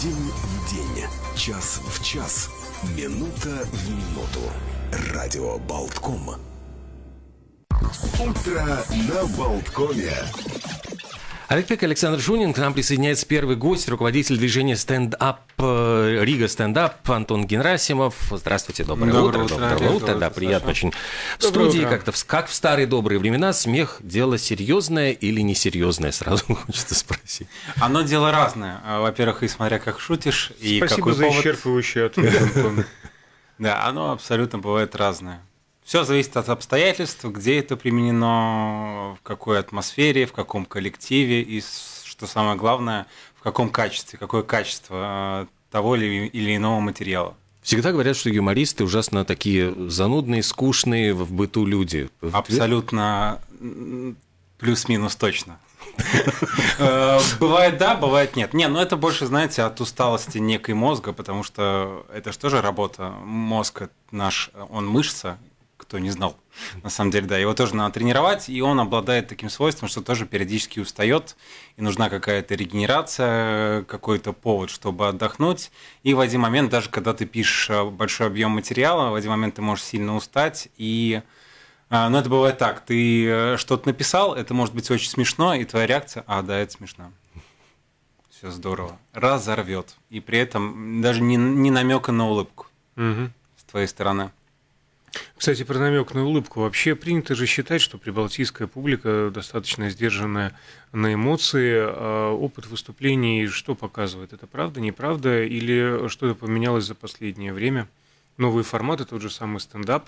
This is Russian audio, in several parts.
День в день, час в час, минута в минуту. Радио Болтком. Утро на Болткоме. Олег Александр Шунин, к нам присоединяется первый гость, руководитель движения Stand стендап э, Рига Up Антон Генрасимов. Здравствуйте, доброе, доброе утро. утро. Доброе, доброе утро, да, приятно Саша. очень. в студии как-то, как в старые добрые времена, смех – дело серьезное или несерьезное, сразу хочется спросить. Оно дело разное. А, во-первых, и смотря как шутишь, и Спасибо какой за повод... исчерпывающий ответ. Да, оно абсолютно бывает разное. Все зависит от обстоятельств, где это применено, в какой атмосфере, в каком коллективе и, что самое главное, в каком качестве, какое качество э, того или иного материала. Всегда говорят, что юмористы ужасно такие занудные, скучные в быту люди. Абсолютно плюс-минус точно. Э, бывает да, бывает нет. Не, ну это больше, знаете, от усталости некой мозга, потому что это же тоже работа. Мозг наш, он мышца, кто не знал. На самом деле, да, его тоже надо тренировать, и он обладает таким свойством, что тоже периодически устает, и нужна какая-то регенерация, какой-то повод, чтобы отдохнуть. И в один момент, даже когда ты пишешь а, большой объем материала, в один момент ты можешь сильно устать, и а, но ну, это бывает так, ты э, что-то написал, это может быть очень смешно, и твоя реакция, а, да, это смешно. Все здорово. Разорвет. И при этом даже не, не намека на улыбку угу. с твоей стороны. Кстати, про намек на улыбку. Вообще принято же считать, что прибалтийская публика достаточно сдержанная на эмоции. А опыт выступлений что показывает? Это правда, неправда или что-то поменялось за последнее время? Новые форматы, тот же самый стендап.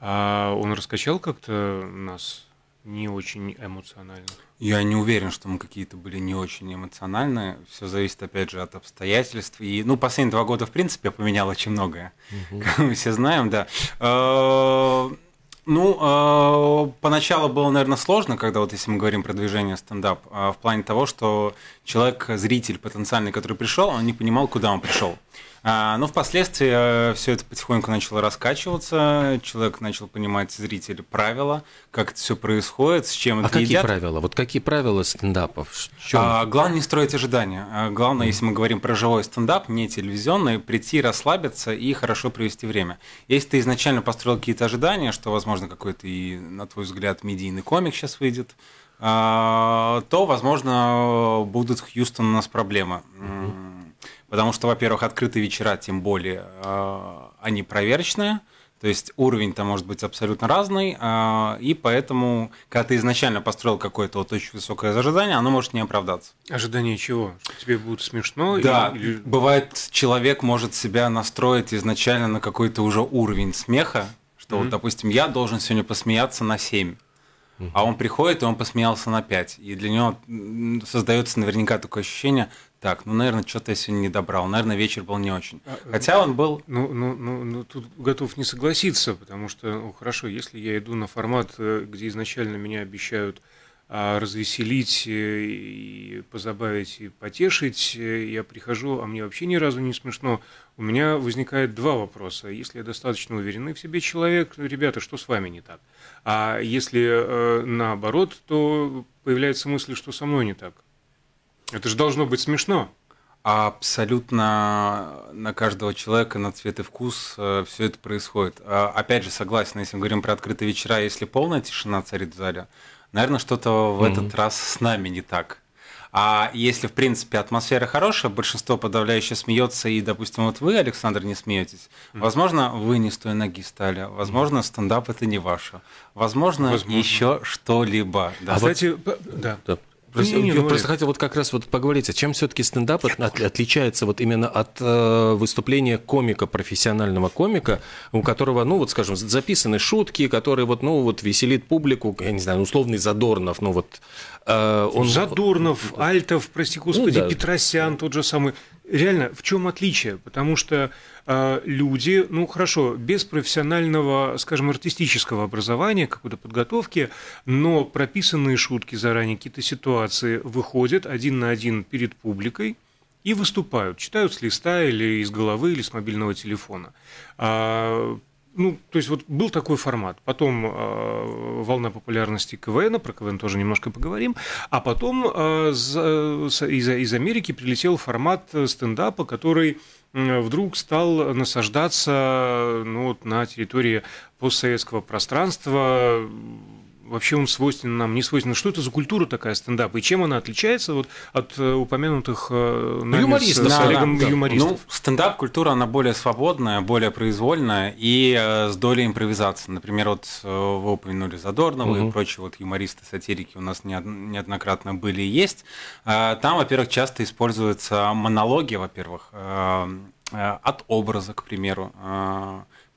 А он раскачал как-то нас? не очень эмоционально. Я не уверен, что мы какие-то были не очень эмоциональные. Все зависит, опять же, от обстоятельств. И, ну, последние два года, в принципе, поменял очень многое. Угу. Как мы все знаем, да. Э, ну, э, поначалу было, наверное, сложно, когда вот если мы говорим про движение стендап, э, в плане того, что человек, зритель потенциальный, который пришел, он не понимал, куда он пришел. Э, но впоследствии э, все это потихоньку начало раскачиваться, человек начал понимать, зритель, правила, как это все происходит, с чем а это какие едят. правила? Вот какие правила стендапов? А, главное не строить ожидания. А, главное, если мы говорим про живой стендап, не телевизионный, прийти, расслабиться и хорошо провести время. Если ты изначально построил какие-то ожидания, что, возможно, возможно, какой-то и, на твой взгляд, медийный комик сейчас выйдет, а, то, возможно, будут в Хьюстон у нас проблемы. Потому что, во-первых, открытые вечера, тем более, а, они проверочные, то есть уровень-то может быть абсолютно разный, а, и поэтому, когда ты изначально построил какое-то вот очень высокое ожидание, оно может не оправдаться. Ожидание чего? Что тебе будет смешно? Да, или... бывает, человек может себя настроить изначально на какой-то уже уровень смеха, что mm-hmm. вот, допустим, я должен сегодня посмеяться на 7. Uh-huh. А он приходит, и он посмеялся на 5. И для него создается наверняка такое ощущение, так, ну, наверное, что-то я сегодня не добрал, наверное, вечер был не очень. А, э, Хотя он был... Ну, ну, ну, ну, тут готов не согласиться, потому что, ну, хорошо, если я иду на формат, э, где изначально меня обещают а, развеселить э, и позабавить и потешить, я прихожу, а мне вообще ни разу не смешно, у меня возникает два вопроса. Если я достаточно уверенный в себе человек, ну, ребята, что с вами не так? А если э, наоборот, то появляется мысль, что со мной не так. Это же должно быть смешно. Абсолютно на каждого человека, на цвет и вкус э, все это происходит. Э, опять же, согласен, если мы говорим про открытые вечера, если полная тишина царит в зале, наверное, что-то в mm-hmm. этот раз с нами не так а если, в принципе, атмосфера хорошая, большинство подавляющее смеется, и, допустим, вот вы, Александр, не смеетесь, возможно, вы не с той ноги стали, возможно, стендап это не ваше, возможно, возможно. еще что-либо. Да. А вот... Кстати, да. Просто, не, я не, просто хотел вот как раз вот поговорить, а чем все-таки стендап от, от, отличается вот именно от э, выступления комика, профессионального комика, у которого, ну вот скажем, записаны шутки, которые вот, ну вот веселит публику, я не знаю, условный Задорнов, ну вот. Э, он... Задорнов, Альтов, прости господи, ну, да. Петросян тот же самый реально, в чем отличие? Потому что э, люди, ну хорошо, без профессионального, скажем, артистического образования, какой-то подготовки, но прописанные шутки заранее, какие-то ситуации выходят один на один перед публикой и выступают, читают с листа или из головы, или с мобильного телефона. А, ну, то есть вот был такой формат. Потом э, волна популярности КВН, про КВН тоже немножко поговорим. А потом э, за, из, из Америки прилетел формат э, стендапа, который вдруг стал насаждаться ну, вот, на территории постсоветского пространства вообще он свойственен нам, не свойственен. Что это за культура такая стендап? И чем она отличается вот от э, упомянутых э, нами юмористов, с, с Олегом да, да. юмористов? Ну, стендап-культура, она более свободная, более произвольная и э, с долей импровизации. Например, вот вы упомянули Задорнова угу. и прочие вот юмористы-сатирики у нас неоднократно были и есть. Там, во-первых, часто используются монологи, во-первых, от образа, к примеру.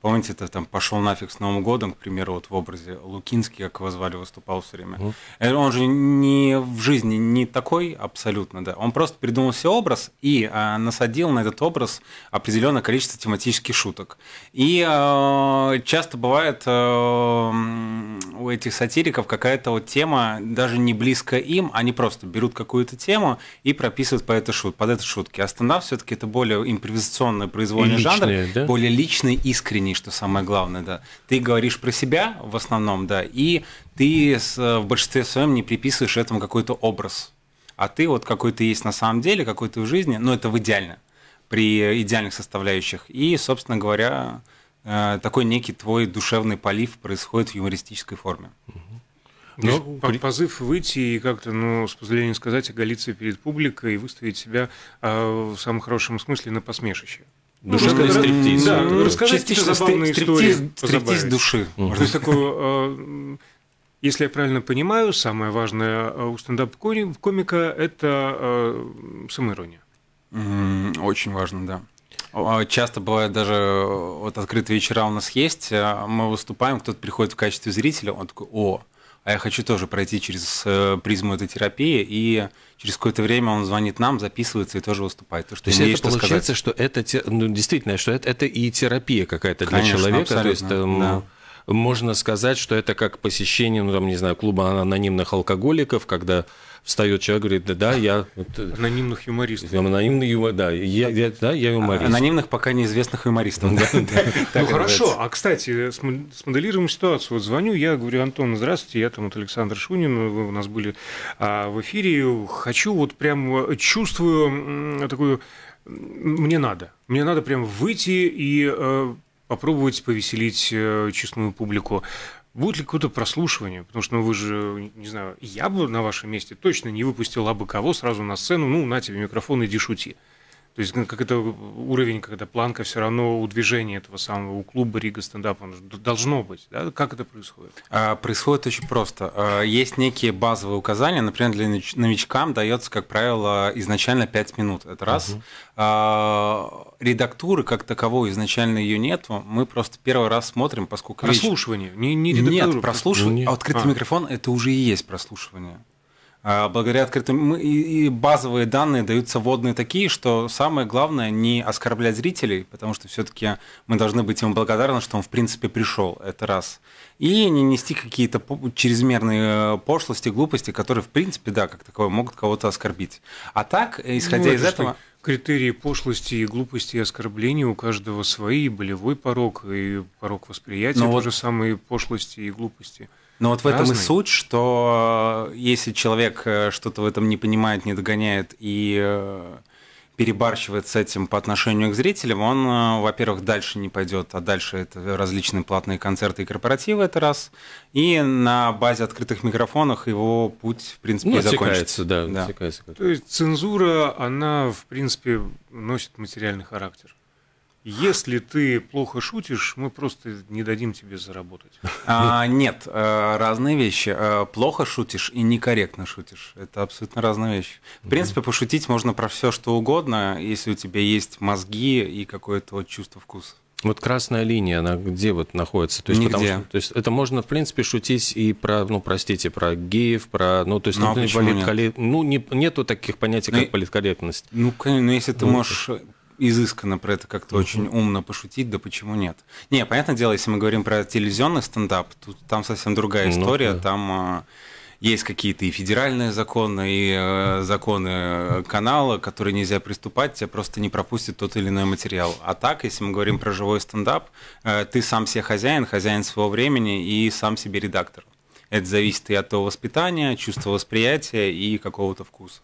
Помните, это там пошел нафиг с Новым годом, к примеру, вот в образе Лукинский, как его звали, выступал все время. Угу. Mm. Он же не в жизни не такой абсолютно, да. Он просто придумал себе образ и а, насадил на этот образ определенное количество тематических шуток. И а, часто бывает а, у этих сатириков какая-то вот тема, даже не близкая им, они просто берут какую-то тему и прописывают по этой шут, под этой шутки. А стендап все-таки это более импровизационный произвольный личные, жанр, да? более личный, искренний компании, что самое главное, да. Ты говоришь про себя в основном, да, и ты в большинстве своем не приписываешь этому какой-то образ. А ты вот какой ты есть на самом деле, какой ты в жизни, ну это в идеально, при идеальных составляющих. И, собственно говоря, э, такой некий твой душевный полив происходит в юмористической форме. Ну, при... позыв выйти и как-то, ну, с позволения сказать, оголиться перед публикой и выставить себя э, в самом хорошем смысле на посмешище. Душевный ну, стриптиз. Да, расскажи какие-то забавные стриптиз, истории. Стриптиз души. То есть такое, если я правильно понимаю, самое важное э, у стендап-комика – это э, самоирония. Очень важно, да. А часто бывает даже э, вот открытые вечера у нас есть, мы выступаем, кто-то приходит в качестве зрителя, он такой, о, а я хочу тоже пройти через э, призму этой терапии, и через какое-то время он звонит нам, записывается и тоже выступает. То, что то есть это что получается, сказать. что это, ну, действительно, что это, это и терапия какая-то для человека. Абсолютно, то есть, там... Эм, да можно сказать, что это как посещение, ну, там, не знаю, клуба анонимных алкоголиков, когда встает человек, говорит, да, да я... Э, анонимных юмористов. Анонимный юмор, да, я, я, да, я юморист. А, анонимных пока неизвестных юмористов. Ну хорошо, а кстати, смоделируем ситуацию. Вот звоню, я говорю, Антон, здравствуйте, я там от Александра Шунина, у нас были а, в эфире, хочу вот прям, э, чувствую такую мне надо. Мне надо прям выйти и э, попробовать повеселить э, честную публику. Будет ли какое-то прослушивание? Потому что ну, вы же, не знаю, я бы на вашем месте точно не выпустил абы кого сразу на сцену, ну, на тебе микрофон, иди шути. То есть ну, как это уровень, когда планка все равно у движения этого самого, у клуба Рига стендап, он должно быть. Да? Как это происходит? А, происходит очень просто. А, есть некие базовые указания, например, для новичкам дается, как правило, изначально 5 минут. Это раз. Угу. А, редактуры как таковой изначально ее нету. Мы просто первый раз смотрим, поскольку... Прослушивание, речь... не, не редактуру. Нет, прослушивание. Ну, нет. А открытый а. микрофон – это уже и есть прослушивание. А, благодаря открытым и базовые данные даются вводные такие, что самое главное не оскорблять зрителей, потому что все-таки мы должны быть ему благодарны, что он в принципе пришел. Это раз. И не нести какие-то чрезмерные э, пошлости, глупости, которые в принципе, да, как таковое, могут кого-то оскорбить. А так, э, ну, исходя ну, это из этого... Критерии пошлости и глупости и оскорблений у каждого свои, болевой порог и порог восприятия, Но ну тоже вот... самые пошлости и глупости. Но вот в этом Разный. и суть, что э, если человек э, что-то в этом не понимает, не догоняет и э, перебарщивает с этим по отношению к зрителям, он, во-первых, дальше не пойдет, а дальше это различные платные концерты и корпоративы, это раз. И на базе открытых микрофонов его путь, в принципе, ну, закончится. Да, да. То есть цензура, она, в принципе, носит материальный характер. Если ты плохо шутишь, мы просто не дадим тебе заработать. А, нет, э, разные вещи. Э, плохо шутишь и некорректно шутишь. Это абсолютно разные вещи. В принципе, пошутить можно про все, что угодно, если у тебя есть мозги и какое-то вот чувство вкуса. Вот красная линия, она где вот находится? То есть, Нигде. Потому, что, то есть это можно, в принципе, шутить и про, ну, простите, про геев, про, ну, то есть, ну, а политкоррект... нет? ну не, нету таких понятий, ну как ну, политкорректность. Ну, конечно, ну, если ты ну, можешь изысканно про это как-то uh-huh. очень умно пошутить, да почему нет? Не, понятное дело, если мы говорим про телевизионный стендап, тут там совсем другая ну история, ну, да. там а, есть какие-то и федеральные законы, и э, законы э, канала, которые нельзя приступать, тебя просто не пропустит тот или иной материал. А так, если мы говорим про живой стендап, э, ты сам себе хозяин, хозяин своего времени и сам себе редактор. Это зависит и от того воспитания, чувства восприятия и какого-то вкуса.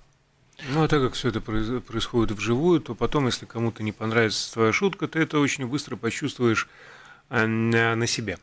Ну, а так как все это происходит вживую, то потом, если кому-то не понравится твоя шутка, ты это очень быстро почувствуешь э, на себе.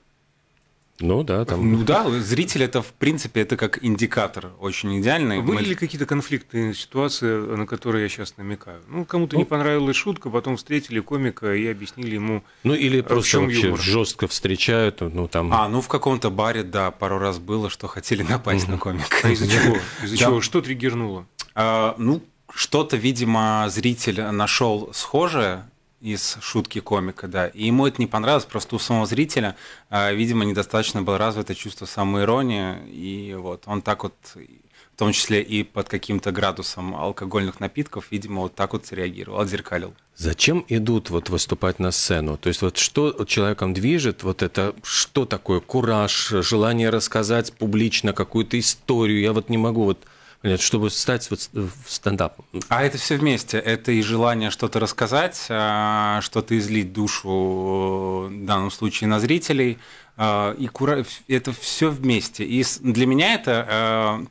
Ну да, там. Ну да, зритель это в принципе это как индикатор очень идеальный. А были Мы... ли какие-то конфликтные ситуации, э, на которые я сейчас намекаю? Ну кому-то ну... не понравилась шутка, потом встретили комика и объяснили ему. Ну или э, просто вообще юмор. жестко встречают, ну там. А ну в каком-то баре да пару раз было, что хотели напасть на комика. А из-за чего? Из-за чего? Что триггернуло? А, ну, что-то, видимо, зритель нашел схожее из шутки комика, да. И ему это не понравилось, просто у самого зрителя, а, видимо, недостаточно было развито чувство самоиронии, и вот он так вот, в том числе и под каким-то градусом алкогольных напитков, видимо, вот так вот реагировал, отзеркалил. Зачем идут вот выступать на сцену? То есть вот что человеком движет, вот это что такое, кураж, желание рассказать публично какую-то историю, я вот не могу вот лет, чтобы стать вот э, в стендап. А это все вместе. Это и желание что-то рассказать, а, что-то излить душу, э, в данном случае, на зрителей. А, и кура... это все вместе. И для меня это, э,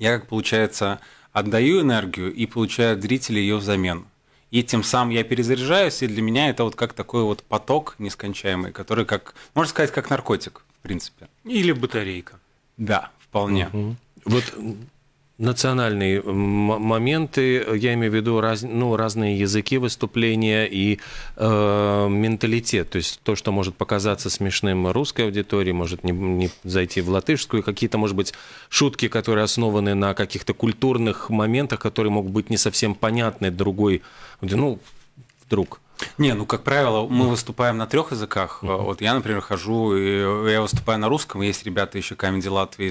я как получается, отдаю энергию и получаю от зрителей ее взамен. И тем самым я перезаряжаюсь, и для меня это вот как такой вот поток нескончаемый, который как, можно сказать, как наркотик, в принципе. Или батарейка. Да, вполне. Угу. Вот национальные моменты, я имею в виду раз, ну, разные языки выступления и э, менталитет. То есть то, что может показаться смешным русской аудитории, может не, не зайти в латышскую. Какие-то, может быть, шутки, которые основаны на каких-то культурных моментах, которые могут быть не совсем понятны другой, ну, вдруг. Не, ну, как правило, мы выступаем на трех языках. Uh-huh. Вот я, например, хожу, и я выступаю на русском, есть ребята еще Камеди Латвии,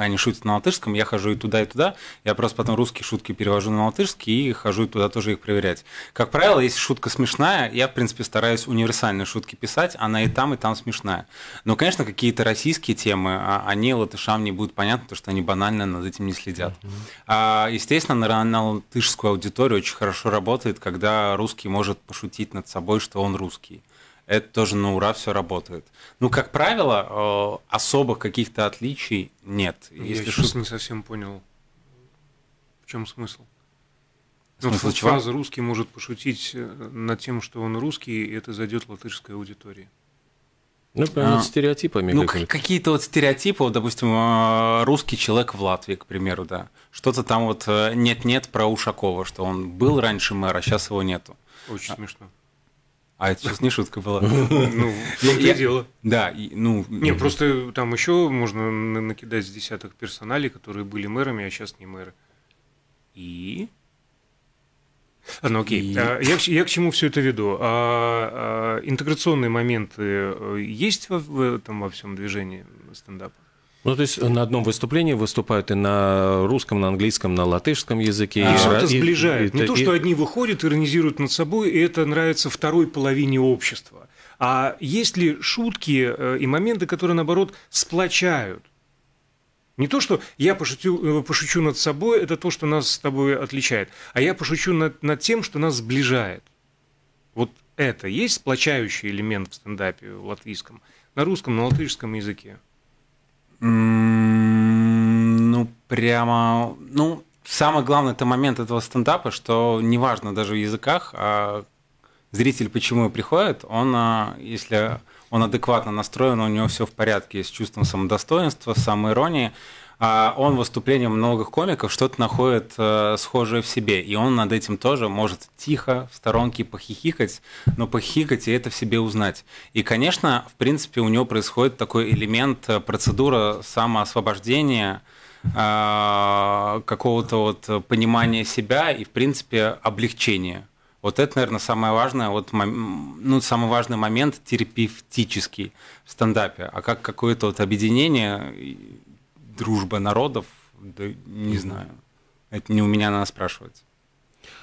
они шутят на латышском, я хожу и туда, и туда. Я просто потом русские шутки перевожу на латышский и хожу и туда тоже их проверять. Как правило, если шутка смешная, я, в принципе, стараюсь универсальные шутки писать, она и там, и там смешная. Но, конечно, какие-то российские темы, а, они латышам не будут понятны, потому что они банально над этим не следят. Uh-huh. А, естественно, на, на латышскую аудиторию очень хорошо работает, когда русский может может пошутить над собой, что он русский. Это тоже на ура все работает. Ну, как правило, э, особых каких-то отличий нет. Если Я сейчас шут... не совсем понял, в чем смысл. Ну, чего? фраза «русский может пошутить э, над тем, что он русский», и это зайдет латышской аудитории. Ну, прям а, стереотипами. Ну, как какие-то вот стереотипы, вот, допустим, э, русский человек в Латвии, к примеру, да. Что-то там вот нет-нет про Ушакова, что он был раньше мэра, сейчас а его нету. Очень а, смешно. А это сейчас не шутка была. Ну, ну я, дело. Да, и, ну... Не, просто там еще можно накидать с десяток персоналей, которые были мэрами, а сейчас не мэры. И... А, ну окей. И... А, я, я к чему все это веду? А, а, интеграционные моменты э, есть во, в этом во всем движении стендапа? Ну, то есть э, на одном выступлении выступают и на русском, на английском, на латышском языке. и все это сближает. Не то, что одни выходят, иронизируют над собой, и это нравится второй половине общества. А есть ли шутки э, и моменты, которые, наоборот, сплочают? Не то, что я пошутил, э, пошучу над собой, это то, что нас с тобой отличает, а я пошучу над, над тем, что нас сближает. Вот это есть сплочающий элемент в стендапе в латвийском, на русском, на латышском языке? Ну, прямо... Ну, самый главный это момент этого стендапа, что неважно даже в языках, а зритель почему и приходит, он, а, если он адекватно настроен, у него все в порядке с чувством самодостоинства, самоиронии, а он выступлением многих комиков что-то находит э, схожее в себе, и он над этим тоже может тихо в сторонке похихикать, но похихикать и это в себе узнать. И, конечно, в принципе, у него происходит такой элемент, э, процедура самоосвобождения, э, какого-то вот понимания себя и, в принципе, облегчения. Вот это, наверное, самое важное, вот, ну, самый важный момент терапевтический в стендапе. А как какое-то вот объединение, дружба народов, да не знаю. Это не у меня надо спрашивать.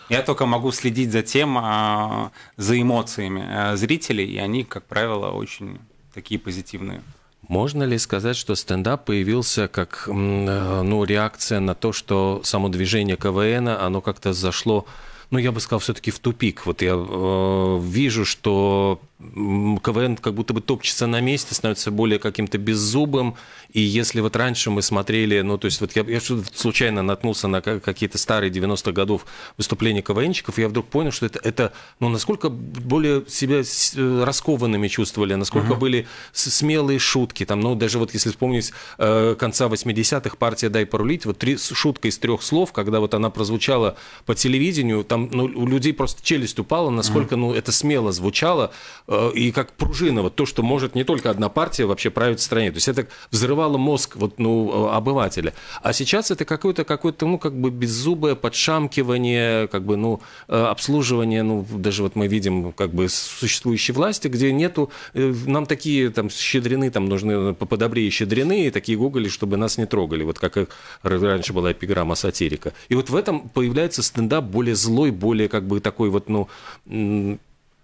Я только могу следить за тем, а, за эмоциями а, зрителей, и они, как правило, очень такие позитивные. Можно ли сказать, что стендап появился как э, ну, реакция на то, что само движение КВН, оно как-то зашло, ну, я бы сказал, все-таки в тупик. Вот я э, вижу, что КВН как будто бы топчется на месте, становится более каким-то беззубым. И если вот раньше мы смотрели, ну, то есть вот я, я случайно наткнулся на какие-то старые 90-х годов выступления КВНчиков, и я вдруг понял, что это, это ну, насколько более себя э, раскованными чувствовали, насколько uh были смелые шутки. Там, ну, даже вот если вспомнить э, конца 80-х, партия «Дай порулить», вот три, шутка из трех слов, когда вот она прозвучала по телевидению, там ну, у людей просто челюсть упала, насколько, uh ну, это смело звучало Э, и как пружина, вот то, что может не только одна партия вообще править стране. То есть это взрывало мозг вот, ну, э, обывателя. А сейчас это какое-то, какое ну, как бы беззубое подшамкивание, как бы, ну, э, обслуживание, ну, даже вот мы видим, как бы, существующей власти, где нету, нам такие там щедрены, там нужны подобрее щедрены и такие гоголи, чтобы нас не трогали, вот как раньше была эпиграмма сатирика. И вот в этом появляется стендап более злой, более как бы такой вот, ну,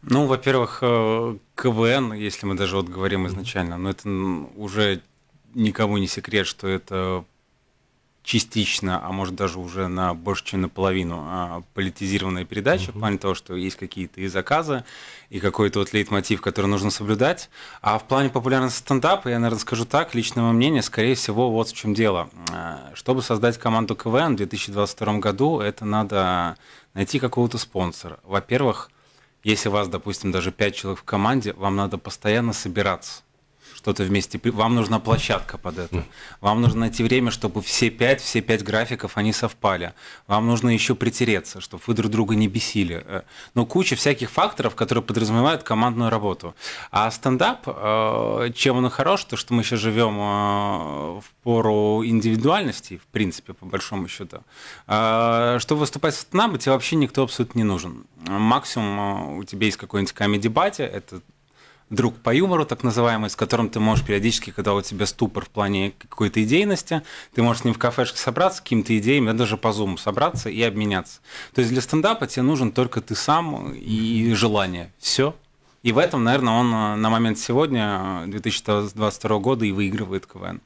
ну, во-первых, э, КВН, если мы даже вот говорим изначально, но ну, это уже никому не секрет, что это частично, а может даже уже на больше, чем наполовину а, политизированная передача, угу. в плане того, что есть какие-то и заказы, и какой-то вот лейтмотив, который нужно соблюдать. А в плане популярности стендапа, я, наверное, скажу так, личное мнение, скорее всего, вот в чем дело. Э, чтобы создать команду КВН в 2022 году, это надо найти какого-то спонсора. Во-первых, если у вас, допустим, даже 5 человек в команде, вам надо постоянно собираться что-то вместе. Вам нужна площадка под это. Вам нужно найти время, чтобы все пять, все пять графиков, они совпали. Вам нужно еще притереться, чтобы вы друг друга не бесили. Э, Но ну, куча всяких факторов, которые подразумевают командную работу. А стендап, э, чем он хорош, то что мы сейчас живем э, в пору индивидуальности, в принципе, по большому счету. Чтобы выступать в стендапе, тебе вообще никто абсолютно не нужен. Максимум у тебя есть какой-нибудь комедий-бати, это друг по юмору, так называемый, с которым ты можешь периодически, когда у тебя ступор в плане какой-то идейности, ты можешь с ним в кафешке собраться, с какими-то идеями, а даже по зуму собраться и обменяться. То есть для стендапа тебе нужен только ты сам и желание. Все. И в этом, наверное, он э, на момент сегодня, 2022 э, года, и выигрывает КВН.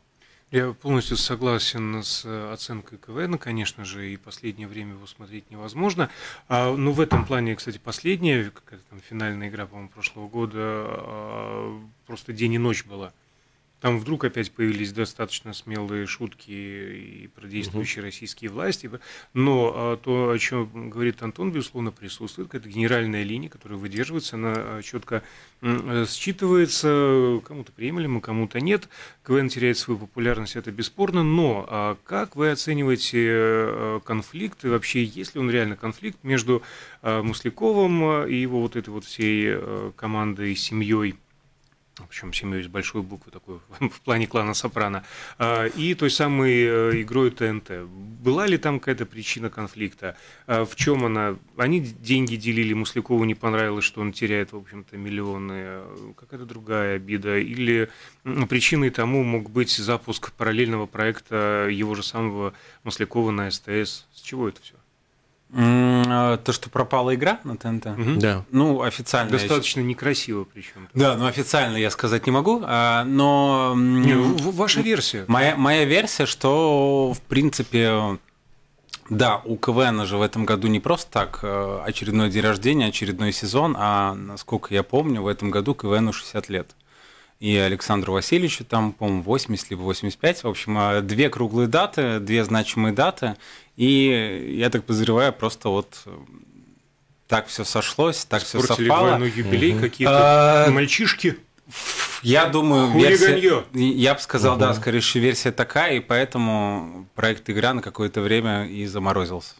Я полностью согласен с э, оценкой КВН, конечно же, и последнее время его смотреть невозможно. А, ну, в этом плане, кстати, последняя, какая-то там финальная игра, по-моему, прошлого года, а, просто день и ночь была. Там вдруг опять появились достаточно смелые шутки и про действующие угу. российские власти. Но а, то, о чем говорит Антон, безусловно, присутствует. Это генеральная линия, которая выдерживается, она а, четко э, считывается, кому-то приемлемо, а кому-то нет. КВН теряет свою популярность, это бесспорно. Но как вы оцениваете э, конфликт и вообще есть ли он реально конфликт между Мусликовым и его вот этой вот всей э, командой, семьей? причем семью из большой буквы, такой в плане клана Сопрано, а, и той самой э, игрой ТНТ. Была ли там какая-то причина конфликта? А, в чем она? Они деньги делили, Муслякову не понравилось, что он теряет, в общем-то, миллионы. А, какая-то другая обида? Или причиной тому мог быть запуск параллельного проекта его же самого Маслякова на СТС? С чего это все? А, то, что пропала игра на ТНТ? Угу. Да. Ну, официально. Достаточно я... некрасиво причем. Да, ну официально я сказать не могу, а, но... Не, ваша версия. Моя, моя версия, что, в принципе, да, у КВН же в этом году не просто так э, очередной день рождения, очередной сезон, а, насколько я помню, в этом году КВНу 60 лет. И Александру Васильевичу там, по-моему, 80 либо 85. В общем, а, две круглые даты, две значимые даты. И я так подозреваю, просто вот э, так все сошлось, так все совпало. Спортили юбилей угу. какие-то а... мальчишки. Я думаю, версия, я бы сказал, угу. да, скорее версия такая, и поэтому проект игра на какое-то время и заморозился.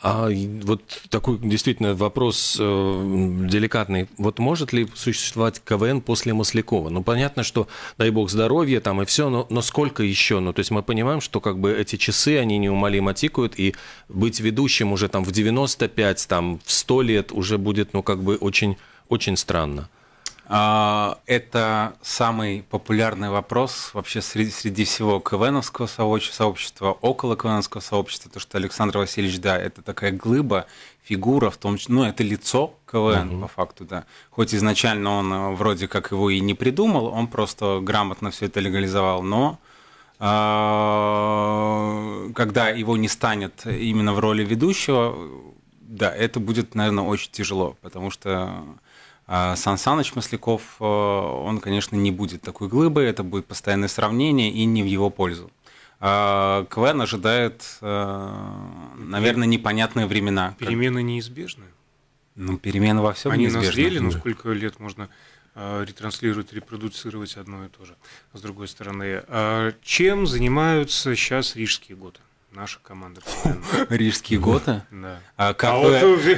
А вот такой действительно вопрос э, деликатный. Вот может ли существовать КВН после Маслякова? Ну, понятно, что, дай бог здоровья там и все, но, но сколько еще? Ну, то есть мы понимаем, что как бы эти часы, они неумолимо тикают, и быть ведущим уже там в 95, там в 100 лет уже будет, ну, как бы очень, очень странно. А, это самый популярный вопрос вообще среди, среди всего КВНовского сообщества, около КВНовского сообщества, то, что Александр Васильевич, да, это такая глыба, фигура, в том числе, ну, это лицо КВН, угу. по факту, да. Хоть изначально он э, вроде как его и не придумал, он просто грамотно все это легализовал, но а, когда его не станет именно в роли ведущего, да, это будет, наверное, очень тяжело, потому что а Сан Саныч Масляков, э, он, конечно, не будет такой глыбой, это будет постоянное сравнение и не в его пользу. А КВН ожидает, э, наверное, непонятные времена. Перемены неизбежны. Ну, перемены во всем Они неизбежны. Они назрели, ну, сколько лет можно э, ретранслировать, репродуцировать одно и то же, с другой стороны. А чем занимаются сейчас рижские готы? Наша команда. Рижские готы? Да. А, как а вот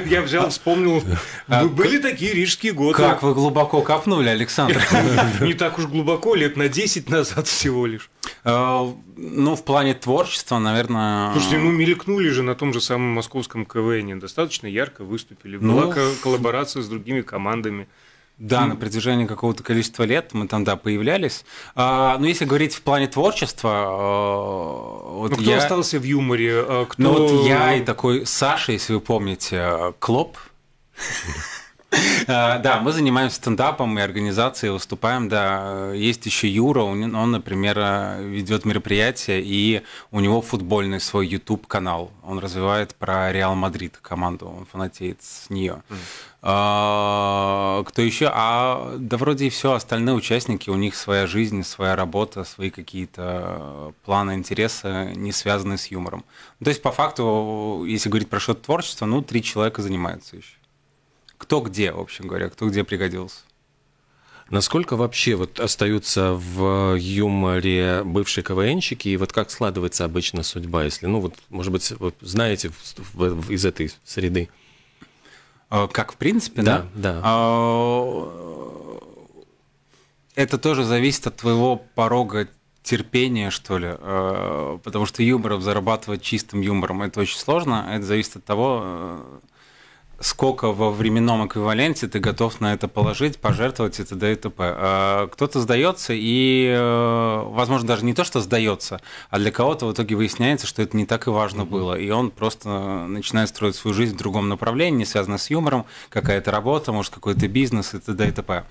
я взял, вспомнил. А ну, были такие рижские готы. Как вы глубоко копнули, Александр? Не так уж глубоко, лет на 10 назад всего лишь. А, ну, в плане творчества, наверное... Слушайте, ну, мелькнули же на том же самом московском КВН. Достаточно ярко выступили. Ну, Была коллаборация с другими командами. Да, на протяжении какого-то количества лет мы там, да, появлялись. А, но ну, если говорить в плане творчества... Э, вот но ну, кто я... остался в юморе? Кто... Э, ну вот я и такой Саша, если вы помните, э, Клоп. Э, да, мы занимаемся стендапом и организацией, выступаем, да. Есть еще Юра, он, например, э, ведет мероприятие, и у него футбольный свой YouTube-канал. Он развивает про Реал Мадрид команду, он фанатеет с нее. Э, кто еще? А да вроде и все, остальные участники, у них своя жизнь, своя работа, свои какие-то планы, интересы, не связанные с юмором. Ну, то есть по факту, если говорить про что-то творчество, ну, три человека занимаются еще кто где, в общем говоря, кто где пригодился. Насколько вообще вот остаются в юморе бывшие КВНщики, и вот как складывается обычно судьба, если, ну вот, может быть, вы знаете из этой среды? А, как в принципе, да? Да, да. А, это тоже зависит от твоего порога терпения, что ли, а, потому что юмором зарабатывать чистым юмором, это очень сложно, это зависит от того, сколько во временном эквиваленте ты готов на это положить, пожертвовать и т.д. и т.п. А, кто-то сдается и, э, возможно, даже не то, что сдается, а для кого-то в итоге выясняется, что это не так и важно было, и он просто начинает строить свою жизнь в другом направлении, не связано с юмором, какая-то работа, может, какой-то бизнес и т.д. и т.п.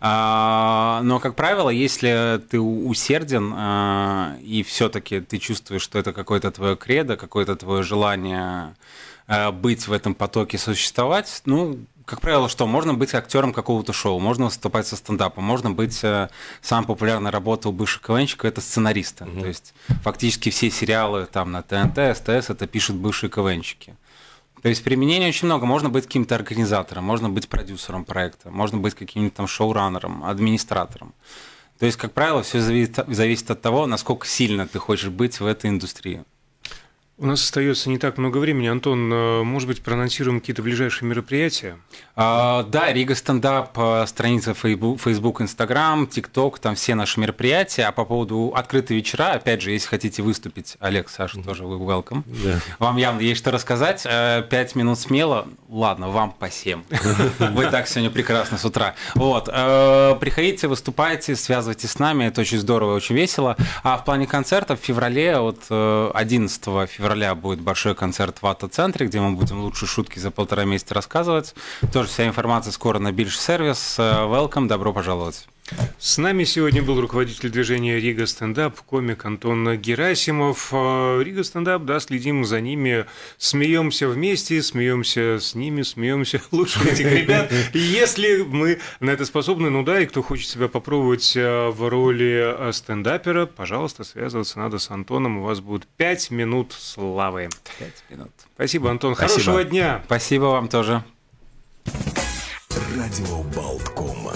А, но, как правило, если ты усерден а, и все-таки ты чувствуешь, что это какое-то твое кредо, какое-то твое желание Э, быть в этом потоке, существовать, ну, как правило, что можно быть актером какого-то шоу, можно выступать со стендапом, можно быть э, самая популярная работа у бывших КВНщиков это сценаристы. Mm-hmm. То есть фактически все сериалы там на ТНТ, СТС это пишут бывшие КВНщики. То есть применений очень много. Можно быть каким-то организатором, можно быть продюсером проекта, можно быть каким-нибудь там шоураннером, администратором. То есть, как правило, все зависит, зависит от того, насколько сильно ты хочешь быть в этой индустрии. У нас остается не так много времени. Антон, э, может быть, проанонсируем какие-то ближайшие мероприятия? А, да, Рига стендап, э, страница Facebook, Instagram, TikTok, там все наши мероприятия. А по поводу открытого вечера, опять же, если хотите выступить, Олег, Саша, тоже вы welcome. Yeah. Вам явно есть что рассказать. Э, пять минут смело. Ладно, вам по семь. Вы так сегодня прекрасно с утра. Вот. Приходите, выступайте, связывайтесь с нами. Это очень здорово, очень весело. А в плане концертов в феврале, вот 11 февраля, февраля будет большой концерт в Ата-центре, где мы будем лучшие шутки за полтора месяца рассказывать. Тоже вся информация скоро на Бирж сервис. Э, welcome, добро пожаловать. С нами сегодня был руководитель движения Рига Стендап, комик Антон Герасимов. А, Рига Стендап, да, следим за ними, смеемся вместе, смеемся с ними, смеемся лучше этих ребят, если мы на это способны. Ну да, и кто хочет себя попробовать а, в роли а, стендапера, пожалуйста, связываться надо с Антоном, у вас будет 5 минут славы. 5 минут. Спасибо, Антон, Спасибо. хорошего дня. Спасибо вам тоже. Радио Болткома.